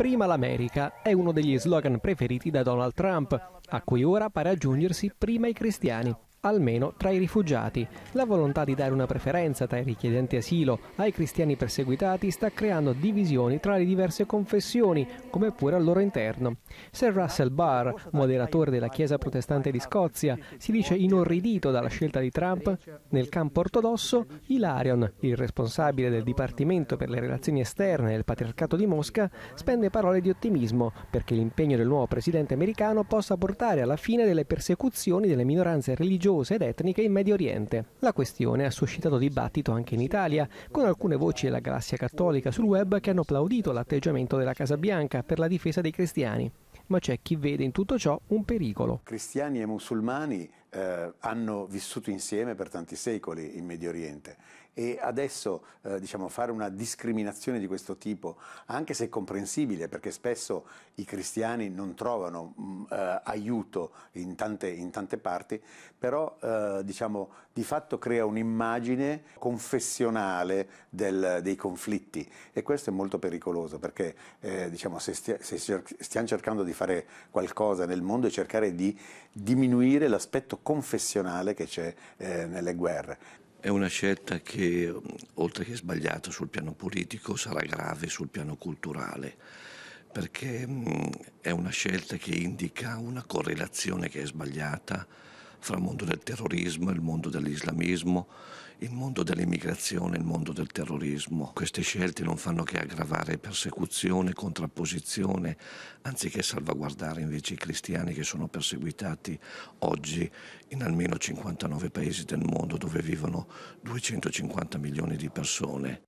Prima l'America è uno degli slogan preferiti da Donald Trump, a cui ora pare aggiungersi prima i cristiani almeno tra i rifugiati. La volontà di dare una preferenza tra i richiedenti asilo ai cristiani perseguitati sta creando divisioni tra le diverse confessioni, come pure al loro interno. Sir Russell Barr, moderatore della Chiesa protestante di Scozia, si dice inorridito dalla scelta di Trump. Nel campo ortodosso, Hilarion, il responsabile del Dipartimento per le relazioni esterne del Patriarcato di Mosca, spende parole di ottimismo perché l'impegno del nuovo presidente americano possa portare alla fine delle persecuzioni delle minoranze religiose religiose ed etniche in Medio Oriente. La questione ha suscitato dibattito anche in Italia, con alcune voci della galassia cattolica sul web che hanno applaudito l'atteggiamento della Casa Bianca per la difesa dei cristiani. Ma c'è chi vede in tutto ciò un pericolo. Cristiani e musulmani eh, hanno vissuto insieme per tanti secoli in Medio Oriente e adesso eh, diciamo, fare una discriminazione di questo tipo, anche se comprensibile, perché spesso i cristiani non trovano mh, mm, eh, aiuto in tante, in tante, parti, però eh, diciamo, di fatto crea un'immagine confessionale del, dei conflitti e questo è molto pericoloso perché eh, diciamo, se, stia, se stiamo cercando di fare qualcosa nel mondo e cercare di diminuire l'aspetto confessionale che c'è eh, nelle guerre. È una scelta che, oltre che sbagliata sul piano politico, sarà grave sul piano culturale, perché mm, è una scelta che indica una correlazione che è sbagliata fra il mondo del terrorismo, il mondo dell'islamismo, il mondo dell'immigrazione, il mondo del terrorismo. Queste scelte non fanno che aggravare persecuzione, contrapposizione, anziché salvaguardare invece i cristiani che sono perseguitati oggi in almeno 59 paesi del mondo dove vivono 250 milioni di persone.